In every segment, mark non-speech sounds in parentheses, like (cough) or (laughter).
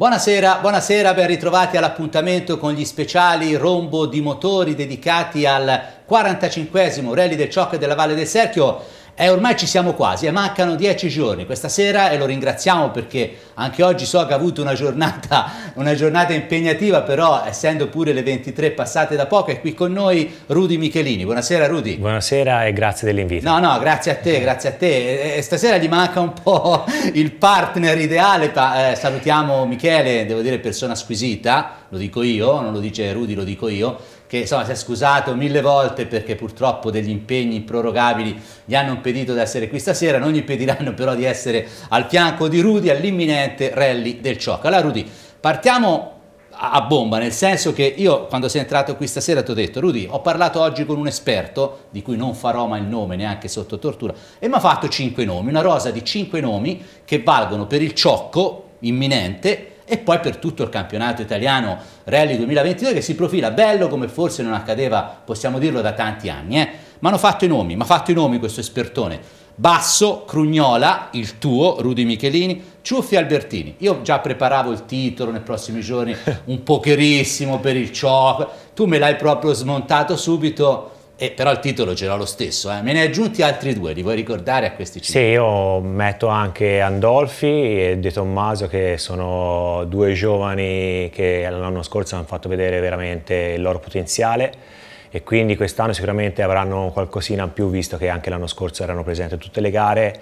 Buonasera, buonasera, ben ritrovati all'appuntamento con gli speciali rombo di motori dedicati al 45 Rally del Ciocco della Valle del Serchio. Eh, ormai ci siamo quasi, eh, mancano dieci giorni questa sera e lo ringraziamo perché anche oggi so che ha avuto una giornata, (laughs) una giornata impegnativa, però essendo pure le 23 passate da poco è qui con noi Rudy Michelini. Buonasera Rudy. Buonasera e grazie dell'invito. No, no, grazie a te, grazie a te. E stasera gli manca un po' (laughs) il partner ideale, eh, salutiamo Michele, devo dire persona squisita, lo dico io, non lo dice Rudy, lo dico io che insomma, si è scusato mille volte perché purtroppo degli impegni improrogabili gli hanno impedito di essere qui stasera, non gli impediranno però di essere al fianco di Rudy all'imminente rally del Ciocca. Allora Rudy, partiamo a bomba, nel senso che io quando sei entrato qui stasera ti ho detto Rudy, ho parlato oggi con un esperto, di cui non farò mai il nome neanche sotto tortura, e mi ha fatto cinque nomi, una rosa di cinque nomi che valgono per il ciocco imminente e poi per tutto il campionato italiano Rally 2022 che si profila bello come forse non accadeva, possiamo dirlo, da tanti anni. Eh? Ma hanno fatto i nomi, ma ha fatto i nomi questo espertone. Basso, Crugnola, il tuo, Rudy Michelini, Ciuffi Albertini. Io già preparavo il titolo nei prossimi giorni, (laughs) un pocherissimo per il chop. Tu me l'hai proprio smontato subito e però il titolo c'era lo stesso, eh. me ne hai aggiunti altri due, li vuoi ricordare a questi cinque? Sì, io metto anche Andolfi e De Tommaso che sono due giovani che l'anno scorso hanno fatto vedere veramente il loro potenziale e quindi quest'anno sicuramente avranno qualcosina in più visto che anche l'anno scorso erano presenti tutte le gare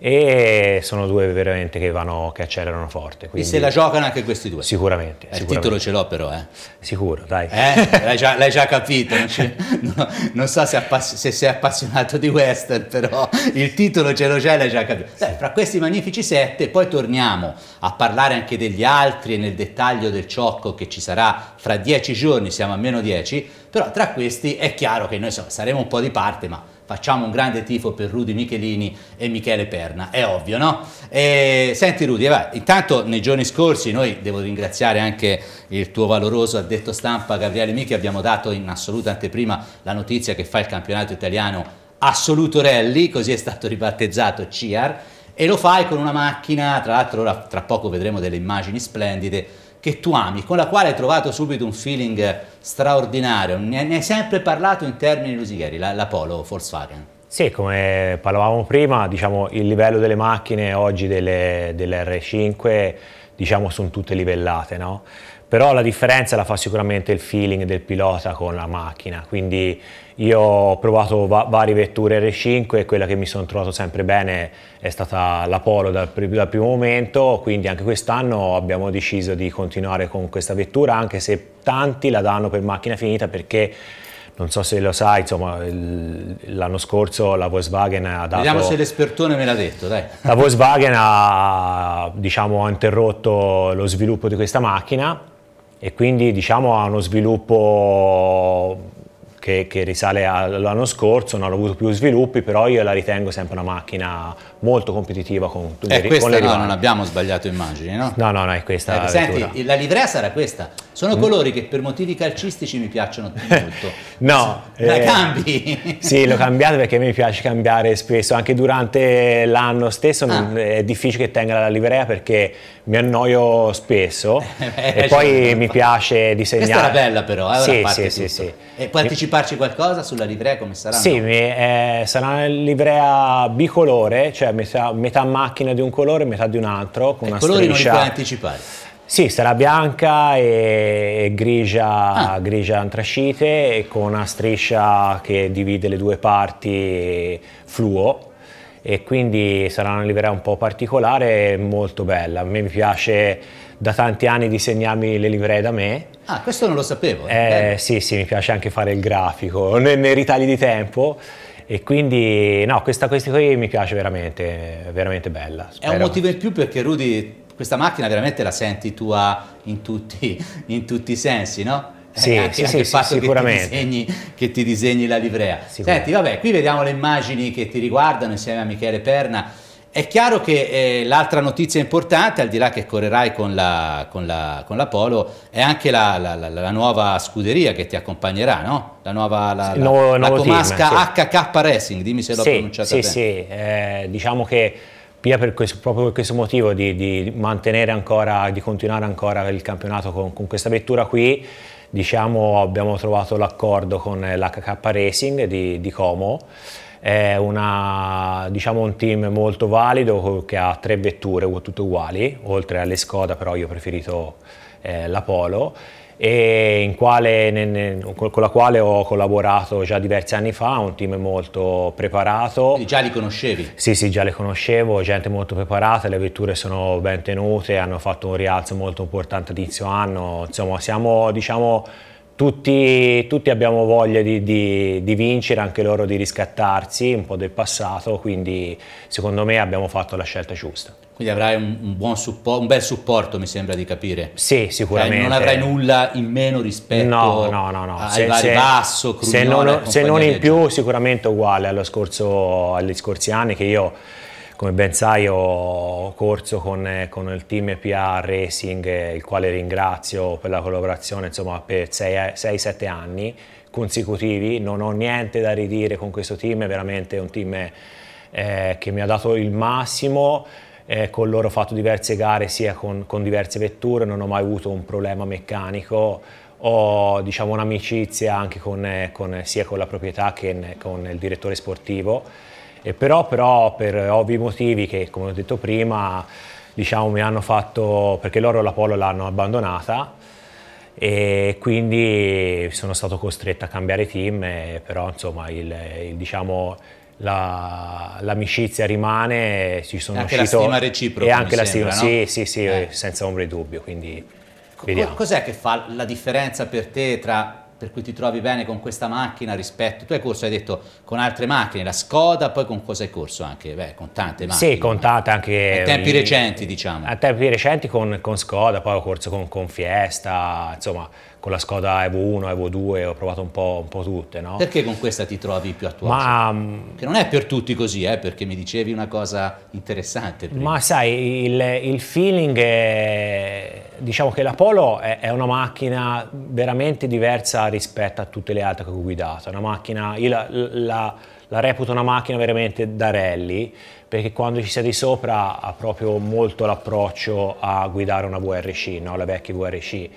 e sono due veramente che, vanno, che accelerano forte. Quindi... E se la giocano anche questi due? Sicuramente. Eh, sicuramente. Il titolo ce l'ho però, eh? Sicuro, dai. Eh? L'hai, già, già, capito, no, non, so se, se, sei appassionato di western, però il titolo ce l'ho già l'hai già capito. Dai, fra questi magnifici sette poi torniamo a parlare anche degli altri e nel dettaglio del ciocco che ci sarà fra dieci giorni, siamo a meno dieci, però tra questi è chiaro che noi saremo un po' di parte, ma facciamo un grande tifo per Rudy Michelini e Michele Perna, è ovvio, no? E, senti Rudy, eh, va, intanto nei giorni scorsi noi devo ringraziare anche il tuo valoroso addetto stampa Gabriele Michi, abbiamo dato in assoluta anteprima la notizia che fa il campionato italiano assoluto rally, così è stato ribattezzato CIAR, e lo fai con una macchina, tra l'altro tra poco vedremo delle immagini splendide, che tu ami, con la quale hai trovato subito un feeling straordinario. Ne, ne hai sempre parlato in termini lusinghieri, la, la Polo Volkswagen. Sì, come parlavamo prima, diciamo, il livello delle macchine oggi delle, delle R5 diciamo, sono tutte livellate. No? però la differenza la fa sicuramente il feeling del pilota con la macchina, quindi io ho provato va varie vetture R5 e quella che mi sono trovato sempre bene è stata la Polo dal, pr dal primo momento, quindi anche quest'anno abbiamo deciso di continuare con questa vettura, anche se tanti la danno per macchina finita perché non so se lo sai, insomma, l'anno scorso la Volkswagen ha dato... Vediamo se l'espertone me l'ha detto, dai. La Volkswagen ha, diciamo, interrotto lo sviluppo di questa macchina e quindi diciamo ha uno sviluppo che, che risale all'anno scorso, non ha avuto più sviluppi, però io la ritengo sempre una macchina molto competitiva con, eh, le, questa, con non abbiamo sbagliato immagini, no? No, no, no, è questa. Eh, senti, la livrea sarà questa. Sono mm. colori che per motivi calcistici mi piacciono molto. (laughs) no. La eh, cambi? sì, l'ho cambiata perché mi piace cambiare spesso, anche durante l'anno stesso ah. è difficile che tenga la livrea perché mi annoio spesso (laughs) eh, e poi certo. mi piace disegnare. Questa era bella però, eh, sì, sì, sì, sì, E partecipare farci qualcosa sulla livrea come sarà? Sì, eh, sarà una livrea bicolore, cioè metà, metà, macchina di un colore e metà di un altro. Con e una colori striscia. non li puoi anticipare? Sì, sarà bianca e grigia, ah. grigia antracite e con una striscia che divide le due parti fluo e quindi sarà una livrea un po' particolare e molto bella. A me mi piace da tanti anni disegnarmi le livree da me. Ah, questo non lo sapevo. Eh, eh sì, sì, mi piace anche fare il grafico, nei, nei ritagli di tempo. E quindi, no, questa, questa qui mi piace veramente, veramente bella. Spero. È un motivo in più perché Rudy, questa macchina veramente la senti tua in tutti, (laughs) in tutti i sensi, no? sì, eh, sì, sì, sì sicuramente. Che ti, disegni, che ti disegni la livrea. Senti, vabbè, qui vediamo le immagini che ti riguardano insieme a Michele Perna. È chiaro che eh, l'altra notizia importante, al di là che correrai con la, con la, con la Polo, è anche la, la, nuova scuderia che ti accompagnerà, no? La nuova la, sì, nuovo, nuovo Comasca team, sì. HK Racing, dimmi se l'ho sì, pronunciata sì, bene. Sì, sì, eh, diciamo che Pia per questo, proprio per questo motivo di, di, mantenere ancora, di continuare ancora il campionato con, con questa vettura qui, diciamo abbiamo trovato l'accordo con eh, l'HK Racing di, di Como, è una, diciamo un team molto valido che ha tre vetture tutte uguali, oltre alle Skoda però io ho preferito eh, la Polo e quale, ne, ne, con la quale ho collaborato già diversi anni fa, un team molto preparato. E già li conoscevi? Sì, sì, già le conoscevo, gente molto preparata, le vetture sono ben tenute, hanno fatto un rialzo molto importante all'inizio anno, insomma siamo diciamo tutti, tutti, abbiamo voglia di, di, di, vincere, anche loro di riscattarsi un po' del passato, quindi secondo me abbiamo fatto la scelta giusta. Quindi avrai un, un buon supporto, un bel supporto, mi sembra di capire. Sì, cioè, sicuramente. Cioè, non avrai nulla in meno rispetto no, no, no, no. Se, se, basso, Crugnone, se, non, se non in più, sicuramente uguale allo scorso, agli scorsi anni che io come ben sai ho corso con, eh, con il team PA Racing, eh, il quale ringrazio per la collaborazione insomma, per 6-7 eh, anni consecutivi, non ho niente da ridire con questo team, è veramente un team eh, che mi ha dato il massimo, eh, con loro ho fatto diverse gare sia con, con diverse vetture, non ho mai avuto un problema meccanico, ho diciamo, un'amicizia anche con, con, sia con la proprietà che con il direttore sportivo e però, però per ovvi motivi che, come ho detto prima, diciamo, mi hanno fatto, perché loro la Polo l'hanno abbandonata e quindi sono stato costretto a cambiare team, e, però insomma il, il diciamo, la, l'amicizia rimane, ci sono e anche uscito, la stima reciproca. E anche la sembra, sì, no? sì, sì, eh. senza ombra di dubbio. Quindi, Co- cos'è che fa la differenza per te tra per cui ti trovi bene con questa macchina rispetto, tu hai corso, hai detto, con altre macchine, la Skoda, poi con cosa hai corso anche? Beh, con tante macchine. Sì, con tante anche... A tempi recenti, diciamo. A tempi recenti con, con Skoda, poi ho corso con, con, Fiesta, insomma, con la Skoda ev 1, ev 2, ho provato un po', un po tutte, no? Perché con questa ti trovi più attuale? Ma... Mm, che non è per tutti così, eh, perché mi dicevi una cosa interessante. Prima. Ma sai, il, il feeling è diciamo che l'Apollo è, è, una macchina veramente diversa rispetto a tutte le altre che ho guidato. Macchina, io la, la, la, reputo una macchina veramente da rally, perché quando ci di sopra ha proprio molto l'approccio a guidare una VRC, no? le vecchie VRC,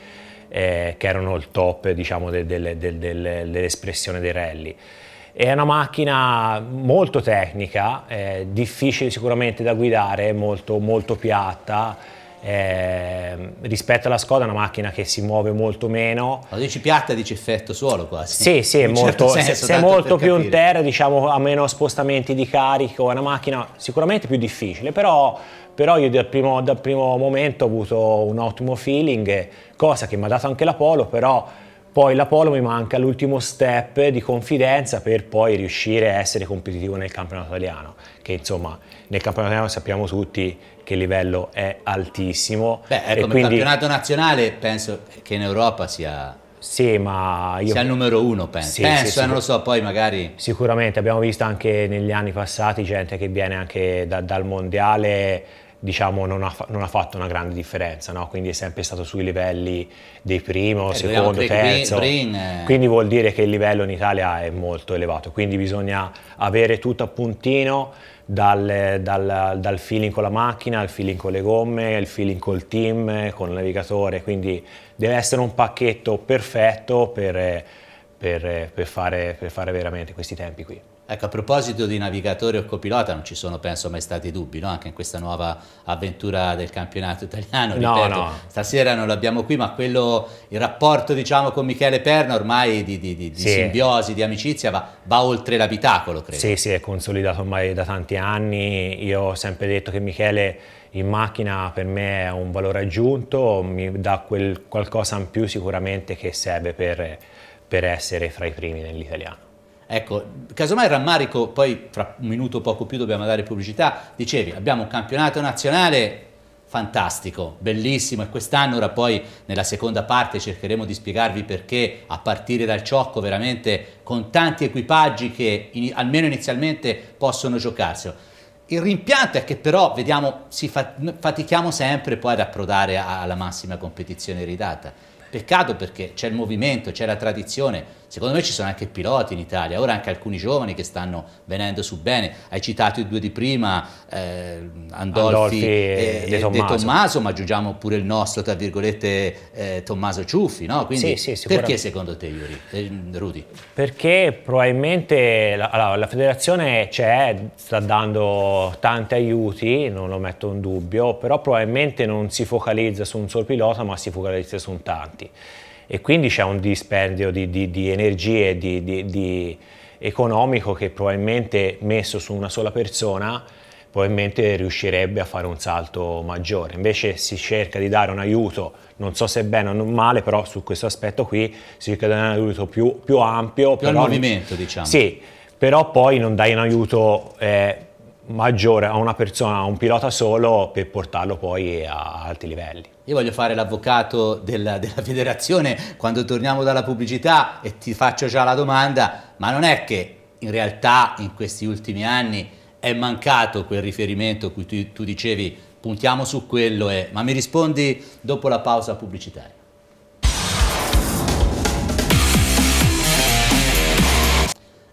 eh, che erano il top diciamo, de, de, de, dell'espressione dei rally. È una macchina molto tecnica, eh, difficile sicuramente da guidare, molto, molto piatta, eh, rispetto alla Skoda è una macchina che si muove molto meno. Quando dici piatta dici effetto suolo quasi. Sì, sì, è certo molto, certo senso, se, è molto più capire. in terra, diciamo, ha meno spostamenti di carico, è una macchina sicuramente più difficile, però, però io dal primo, dal primo momento ho avuto un ottimo feeling, cosa che mi ha dato anche la Polo, però poi la Polo mi manca l'ultimo step di confidenza per poi riuscire a essere competitivo nel campionato italiano, che insomma nel campionato italiano sappiamo tutti che il livello è altissimo. Beh, ecco, quindi... campionato nazionale penso che in Europa sia sì, ma io... Sia il numero uno, penso. Sì, penso, sì, eh, non lo so, poi magari... Sicuramente, abbiamo visto anche negli anni passati gente che viene anche da, dal mondiale diciamo, non ha, non ha, fatto una grande differenza, no? quindi è sempre stato sui livelli dei primo, eh, diciamo secondo, terzo. Green. Quindi vuol dire che il livello in Italia è molto elevato, quindi bisogna avere tutto a puntino dal, dal, dal feeling con la macchina, al feeling con le gomme, al feeling col team, con il navigatore, quindi deve essere un pacchetto perfetto per, per, per, fare, per fare veramente questi tempi qui. Ecco, a proposito di navigatore o copilota, non ci sono penso mai stati dubbi, no? anche in questa nuova avventura del campionato italiano. Ripeto, no, no. stasera non l'abbiamo qui, ma quello, il rapporto diciamo, con Michele Perna ormai di, di, di, di sì. simbiosi, di amicizia, va, va oltre l'abitacolo, credo. Sì, sì, è consolidato ormai da tanti anni. Io ho sempre detto che Michele in macchina per me è un valore aggiunto, mi dà quel qualcosa in più sicuramente che serve per, per essere fra i primi nell'italiano. Ecco, casomai rammarico, poi fra un minuto o poco più dobbiamo dare pubblicità, dicevi abbiamo un campionato nazionale fantastico, bellissimo e quest'anno ora poi nella seconda parte cercheremo di spiegarvi perché a partire dal ciocco veramente con tanti equipaggi che in, almeno inizialmente possono giocarselo. Il rimpianto è che però vediamo, si fa, fatichiamo sempre poi ad approdare alla massima competizione ridata. Peccato perché c'è il movimento, c'è la tradizione, Secondo me ci sono anche piloti in Italia, ora anche alcuni giovani che stanno venendo su bene. Hai citato i due di prima, eh, Andolfi, Andolfi, e, De Tommaso. De Tommaso, ma aggiungiamo pure il nostro, tra virgolette, eh, Tommaso Ciuffi. No? Quindi, sì, sì, perché secondo te, Yuri, eh, Rudy? Perché probabilmente la, allora, la federazione c'è, sta dando tanti aiuti, non lo metto in dubbio, però probabilmente non si focalizza su un solo pilota, ma si focalizza su tanti e quindi c'è un dispendio di, di, di energie, di, economico che probabilmente messo su una sola persona probabilmente riuscirebbe a fare un salto maggiore. Invece si cerca di dare un aiuto, non so se bene o non male, però su questo aspetto qui si cerca di dare un aiuto più, più ampio. Più al movimento, diciamo. Sì, però poi non dai un aiuto eh, maggiore a una persona, a un pilota solo, per portarlo poi a alti livelli. Io voglio fare l'avvocato della, della, (laughs) federazione quando torniamo dalla pubblicità e ti faccio già la domanda, ma non è che in realtà in questi ultimi anni è mancato quel riferimento cui tu, tu dicevi puntiamo su quello e... Ma mi rispondi dopo la pausa pubblicitaria.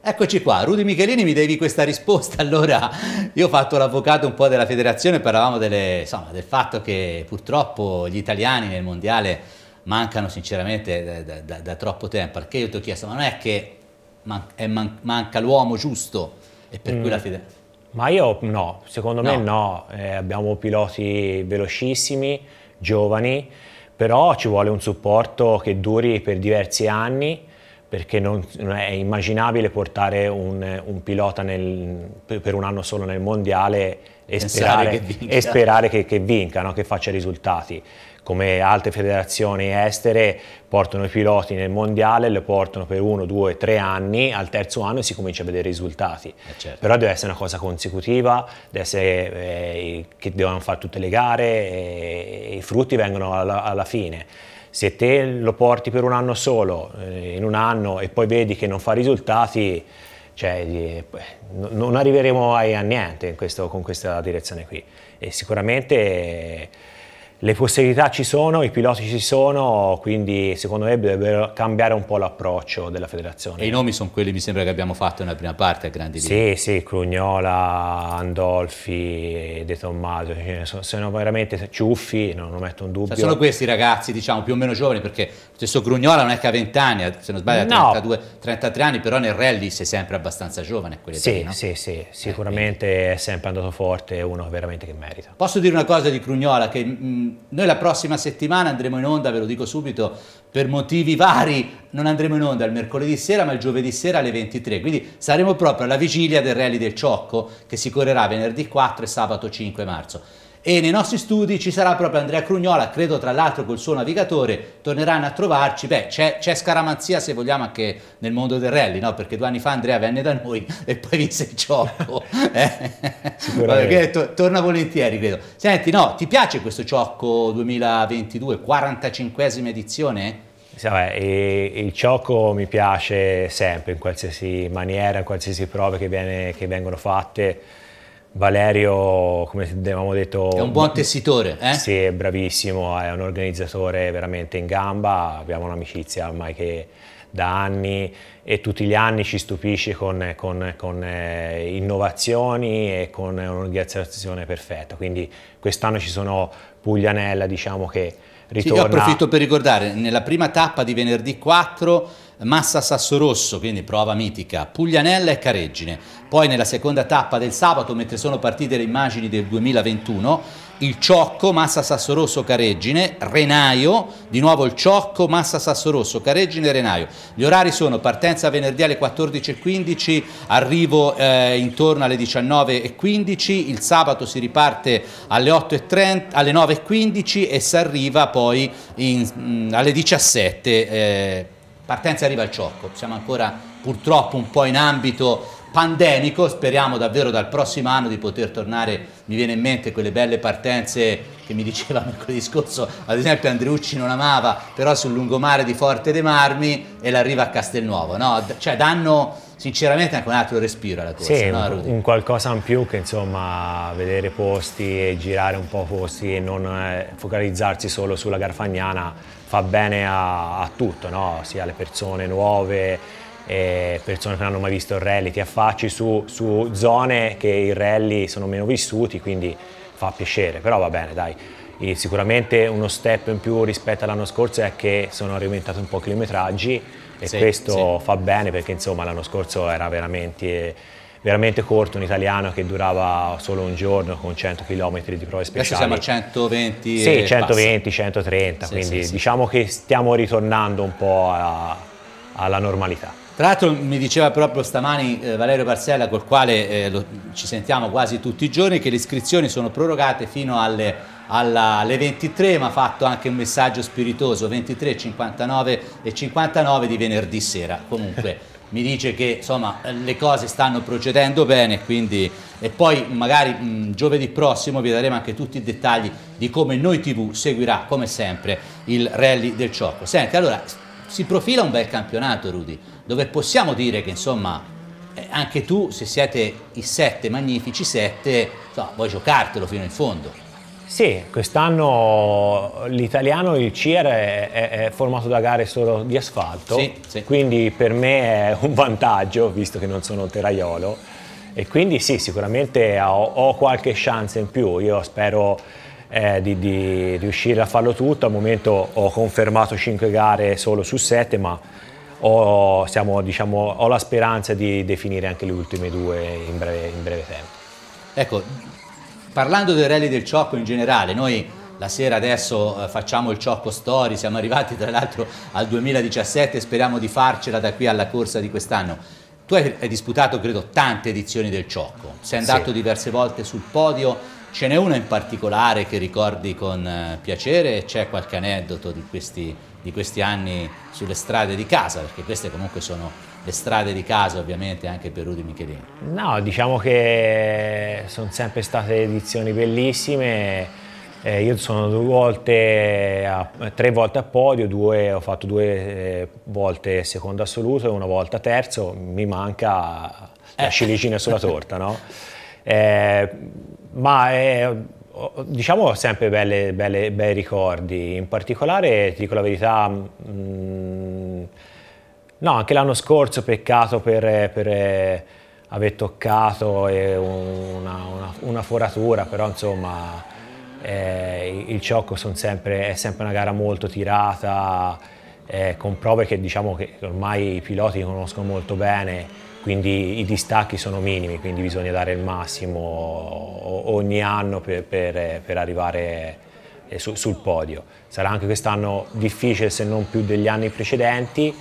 Eccoci qua, Rudy Michelini mi devi questa risposta, (laughs) allora io ho fatto l'avvocato un po' della federazione, parlavamo delle, insomma, del fatto che purtroppo gli italiani nel mondiale mancano sinceramente da, da, da troppo tempo, perché io ti ho chiesto, ma non è che man è man manca l'uomo giusto e per mm. cui la federazione... Ma io no, secondo no. me no, eh, abbiamo piloti velocissimi, giovani, però ci vuole un supporto che duri per diversi anni perché non, è immaginabile portare un, un pilota nel, per un anno solo nel mondiale e sperare, che vinca, e sperare che, che, vinca no? che faccia risultati. Come altre federazioni estere portano i piloti nel mondiale, lo portano per uno, due, tre anni, al terzo anno si comincia a vedere i risultati. Eh certo. Però deve essere una cosa consecutiva, deve essere, eh, che devono fare tutte le gare e eh, i frutti vengono alla, alla fine. Se te lo porti per un anno solo, eh, in un anno, e poi vedi che non fa risultati, cioè, eh, non arriveremo mai a, niente questo, con questa direzione qui. E sicuramente le possibilità ci sono, i piloti ci sono, quindi secondo me dovrebbero cambiare un po' l'approccio della federazione. E i nomi sono quelli, mi sembra, che abbiamo fatto nella prima parte a grandi linee. Sì, sì, Crugnola, Andolfi, De Tommaso, sono, veramente ciuffi, non lo metto un dubbio. Cioè, sono questi ragazzi, diciamo, più o meno giovani, perché lo stesso Crugnola non è che ha 20 anni, eh, se non sbaglio ha no. 32, 33 anni, però nel rally sei sempre abbastanza giovane. Sì, età, no? sì, sì, eh, sicuramente eh, è sempre andato forte, è uno veramente che merita. Posso dire una cosa di Crugnola che... Mh, mm, Ehm, noi la prossima settimana andremo in onda, ve lo dico subito, per motivi vari non andremo in onda il mercoledì sera ma il giovedì sera alle 23, quindi saremo proprio alla vigilia del rally del Ciocco che si correrà venerdì 4 e sabato 5 marzo e nei nostri studi ci sarà proprio Andrea Crugnola, credo tra l'altro col suo navigatore, torneranno a trovarci, beh c'è, scaramanzia se vogliamo anche nel mondo del rally, no? perché due anni fa Andrea venne da noi (laughs) e poi vinse il ciocco, (laughs) eh? Vabbè, to torna volentieri credo. Senti, no, ti piace questo ciocco 2022, 45esima edizione? Sì, vabbè, e, il ciocco mi piace sempre, in qualsiasi maniera, in qualsiasi prove che, viene, che vengono fatte, Valerio, come avevamo detto... È un buon tessitore, eh? Sì, è bravissimo, è un organizzatore veramente in gamba, abbiamo un'amicizia ormai che da anni e tutti gli anni ci stupisce con, con, con eh, innovazioni e con un'organizzazione perfetta. Quindi quest'anno ci sono Puglianella, diciamo che ritorna... Sì, io approfitto per ricordare, nella prima tappa di venerdì 4 Massa Sassorosso, quindi prova mitica, Puglianella e Careggine. Poi nella seconda tappa del sabato, mentre sono partite le immagini del 2021, il Ciocco, Massa Sassorosso, Careggine, Renaio, di nuovo il Ciocco, Massa Sassorosso, Careggine, Renaio. Gli orari sono partenza venerdì alle 14.15, arrivo eh, intorno alle 19.15, il sabato si riparte alle, 8.30, alle 9.15 e si arriva poi in, mh, mm, alle 17.00. Eh, Partenza arriva al ciocco, siamo ancora purtroppo un po' in ambito pandemico, speriamo davvero dal prossimo anno di poter tornare, mi viene in mente quelle belle partenze che mi diceva (laughs) mercoledì scorso, ad esempio Andreucci non amava, però sul lungomare di Forte dei Marmi e l'arriva a Castelnuovo, no? cioè danno sinceramente anche un altro respiro alla corsa, sì, no, un, qualcosa in più che insomma vedere posti e girare un po' posti e non eh, focalizzarsi solo sulla Garfagnana fa bene a, a tutto, no? sia alle persone nuove, eh, persone che non hanno mai visto il rally, ti affacci su, su zone che i rally sono meno vissuti, quindi fa piacere, però va bene dai. E sicuramente uno step in più rispetto all'anno scorso è che sono aumentato un po' i chilometraggi e sì, questo sì. fa bene perché insomma l'anno scorso era veramente, veramente, corto un italiano che durava solo un giorno con 100 km di prove speciali. Adesso siamo a 120 Sì, 120, passa. 130, sì, quindi diciamo che stiamo ritornando un po' alla, alla normalità. Tra l'altro mi diceva proprio stamani eh, Valerio Parsella, col quale eh, lo, ci sentiamo quasi tutti i giorni, che le iscrizioni sono prorogate fino alle alla, alle 23 ma ha fatto anche un messaggio spiritoso 23, 59 e 59 di venerdì sera comunque (laughs) mi dice che insomma, le cose stanno procedendo bene quindi, e poi magari mh, giovedì prossimo vi daremo anche tutti i dettagli di come Noi TV seguirà come sempre il rally del Ciocco senti allora si profila un bel campionato Rudy dove possiamo dire che insomma eh, anche tu se siete i sette magnifici sette insomma, vuoi giocartelo fino in fondo sì, quest'anno l'italiano, il CIR, è, è, è, formato da gare solo di asfalto, sì, sì. quindi per me è un vantaggio, visto che non sono un terraiolo, e quindi sì, sicuramente ho, ho qualche chance in più, io spero eh, di, di, riuscire a farlo tutto, al momento ho confermato 5 gare solo su 7, ma ho, siamo, diciamo, ho la speranza di definire anche le ultime due in breve, in breve tempo. Ecco, Parlando del rally del Ciocco in generale, noi la sera adesso eh, facciamo il Ciocco Story, siamo arrivati tra l'altro al 2017, speriamo di farcela da qui alla corsa di quest'anno. Tu hai, disputato, credo, tante edizioni del Ciocco, sei andato sì. diverse volte sul podio, ce n'è una in particolare che ricordi con eh, piacere c'è qualche aneddoto di questi, di questi anni sulle strade di casa, perché queste comunque sono le strade di casa ovviamente anche per Rudy Michelini? No, diciamo che sono sempre state edizioni bellissime. Eh, io sono due volte a, tre volte a podio, due, ho fatto due eh, volte secondo assoluto e una volta terzo. Mi manca la eh. ciliegina sulla (laughs) torta, no? Eh, ma è, eh, diciamo sempre belle, belle, bei ricordi. In particolare, ti dico la verità, mh, mm, No, anche l'anno scorso peccato per, per eh, aver toccato eh, una, una, una, foratura, però insomma eh, il ciocco sempre, è sempre una gara molto tirata, eh, con prove che diciamo che ormai i piloti conoscono molto bene, quindi i distacchi sono minimi, quindi bisogna dare il massimo ogni anno per, per, per arrivare eh, su, sul podio. Sarà anche quest'anno difficile se non più degli anni precedenti,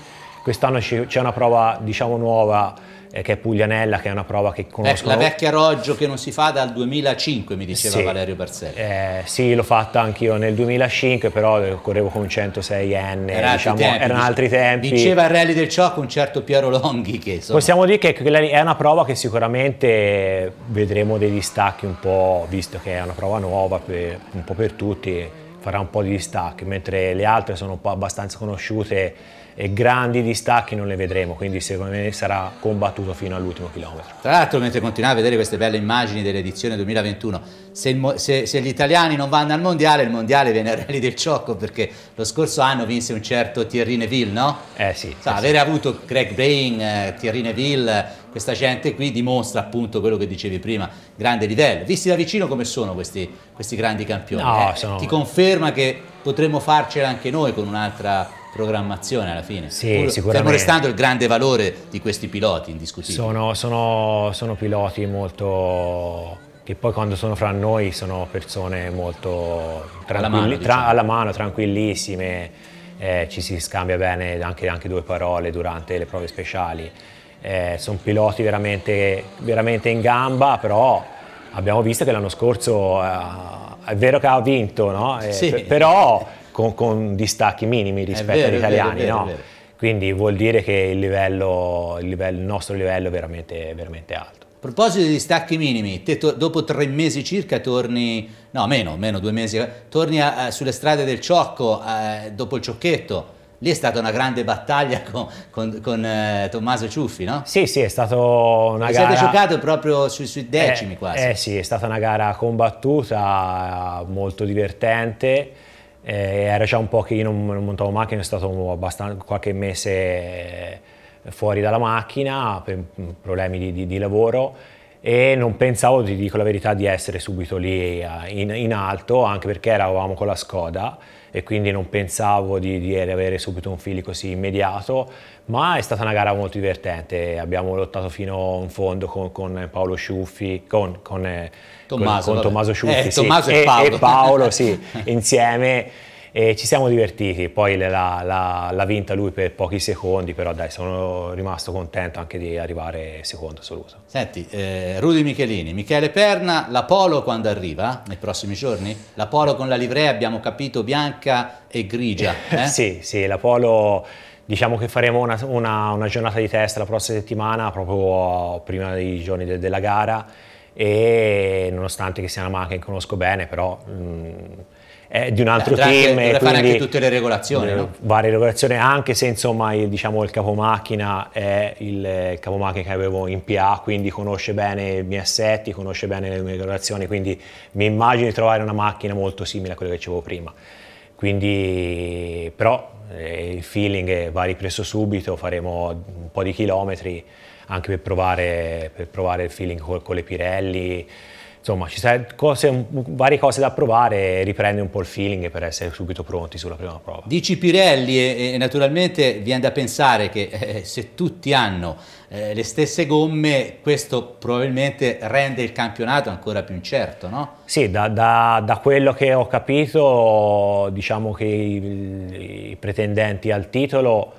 Quest'anno c'è una prova diciamo nuova eh, che è Puglianella, che è una prova che conosco. Eh, la vecchia Roggio che non si fa dal 2005, mi diceva sì. Valerio Berzelli. Eh, sì, l'ho fatta anch'io nel 2005, però eh, correvo con 106N, Era diciamo, altri erano altri tempi. Diceva il rally del Ciò un certo Piero Longhi che insomma... Possiamo dire che è una prova che sicuramente vedremo dei distacchi un po', visto che è una prova nuova per, un po' per tutti, farà un po' di distacchi, mentre le altre sono un po' abbastanza conosciute e grandi distacchi non le vedremo, quindi secondo me sarà combattuto fino all'ultimo chilometro. Tra l'altro mentre continuavo a vedere queste belle immagini dell'edizione 2021, se, il, se, se, gli italiani non vanno al mondiale, il mondiale viene a Rally del Ciocco perché lo scorso anno vinse un certo Thierry Neville, no? Eh sì. So, eh avere sì. avuto Greg Bain, eh, Thierry Neville, questa gente qui dimostra appunto quello che dicevi prima, grande livello. Visti da vicino come sono questi, questi grandi campioni? No, eh? sono... Ti conferma che potremmo farcela anche noi con un'altra programmazione alla fine. Sì, Pur, sicuramente. Fermo restando il grande valore di questi piloti, indiscutibile. Sono, sono, sono piloti molto che poi quando sono fra noi sono persone molto alla mano, diciamo. tra, alla mano tranquillissime, eh, ci si scambia bene anche, anche, due parole durante le prove speciali. Eh, sono piloti veramente, veramente, in gamba, però abbiamo visto che l'anno scorso eh, è vero che ha vinto, no? Eh, sì. però con, con distacchi minimi rispetto vero, agli italiani, vero, no? vero, Quindi vuol dire che il, livello, il, livello, il nostro livello è veramente, veramente alto. A proposito di distacchi minimi, te dopo tre mesi circa torni, no meno, meno due mesi, torni a, a, sulle strade del Ciocco a, dopo il Ciocchetto. Lì è stata una grande battaglia con, con, con eh, Tommaso Ciuffi, no? Sì, sì, è stata una e gara... Siete giocato proprio sui, sui decimi eh, quasi. Eh sì, è stata una gara combattuta, molto divertente eh, era già un po' che io non, non montavo macchina, è stato qualche mese eh, fuori dalla macchina per mm, problemi di, di, di lavoro e non pensavo, ti dico la verità, di essere subito lì eh, in, in alto, anche perché eravamo con la Skoda e quindi non pensavo di, di, avere subito un fili così immediato, ma è stata una gara molto divertente, abbiamo lottato fino in fondo con, con Paolo Sciuffi, con, con, eh, Tommaso, con Tommaso, eh, Sciuffi eh, sì, Tommaso e, e, Paolo, e Paolo sì, (laughs) insieme e ci siamo divertiti, poi l'ha vinta lui per pochi secondi, però dai, sono rimasto contento anche di arrivare secondo assoluto. Senti, eh, Rudy Michelini, Michele Perna, la Polo quando arriva, nei prossimi giorni? La Polo con la livrea abbiamo capito bianca e grigia. Eh? (laughs) sì, sì, la Polo diciamo che faremo una, una, una, giornata di test la prossima settimana, proprio prima dei giorni de, della gara e nonostante che sia una macchina che conosco bene, però... Mh, mm, è di un altro Andrà eh, team. Anche, fare anche tutte le regolazioni, eh, no? Varie regolazioni, anche se insomma il, diciamo, il capomacchina è il eh, capomacchina che avevo in PA, quindi conosce bene i miei assetti, conosce bene le mie regolazioni, quindi mi immagino di trovare una macchina molto simile a quella che avevo prima. Quindi, però eh, il feeling va ripreso subito, faremo un po' di chilometri anche per provare, per provare il feeling con, con le Pirelli, insomma ci sono cose, varie cose da provare e riprendere un po' il feeling per essere subito pronti sulla prima prova. Dici Pirelli e, e naturalmente viene da pensare che eh, eh, se tutti hanno eh, le stesse gomme questo probabilmente rende il campionato ancora più incerto, no? Sì, da, da, da quello che ho capito diciamo che i, i pretendenti al titolo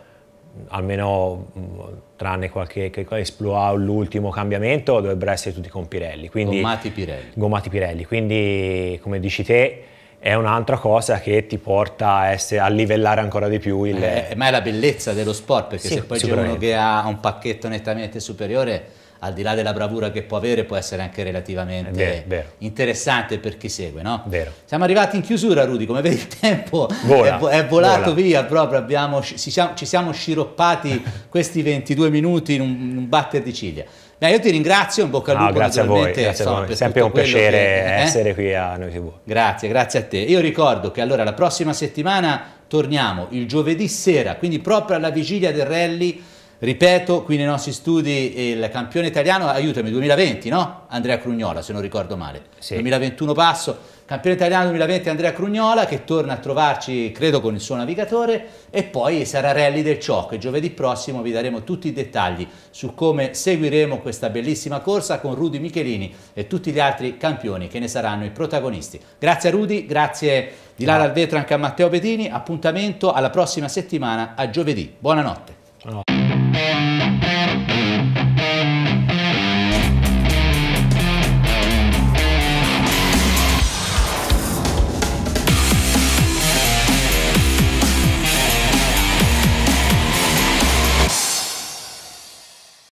almeno mm, tranne qualche che, esploit l'ultimo cambiamento dovrebbero essere tutti con Pirelli quindi, gommati Pirelli gommati Pirelli quindi come dici te è un'altra cosa che ti porta a, essere, a livellare ancora di più il... Eh, ma è la bellezza dello sport perché sì, se poi c'è uno che ha un pacchetto nettamente superiore al di là della bravura che può avere, può essere anche relativamente vero, vero. interessante per chi segue. No? Siamo arrivati in chiusura, Rudy, come vedi il tempo Vola, è, è, volato vola. via proprio, abbiamo, ci, siamo, ci, siamo, sciroppati (laughs) questi 22 minuti in un, un batter di ciglia. Beh, io ti ringrazio, in bocca al lupo. No, grazie a voi, grazie so, a voi. sempre un piacere che, eh? essere qui a Noi TV. Grazie, grazie a te. Io ricordo che allora la prossima settimana torniamo il giovedì sera, quindi proprio alla vigilia del rally Ripeto, qui nei nostri studi il campione italiano, aiutami, 2020, no? Andrea Crugnola, se non ricordo male. Sì. 2021 passo, campione italiano 2020 Andrea Crugnola che torna a trovarci, credo, con il suo navigatore e poi sarà Rally del Cioc. giovedì prossimo vi daremo tutti i dettagli su come seguiremo questa bellissima corsa con Rudy Michelini e tutti gli altri campioni che ne saranno i protagonisti. Grazie a Rudy, grazie di là dal vetro anche a Matteo Bedini, appuntamento alla prossima settimana a giovedì. Buonanotte. Buonanotte.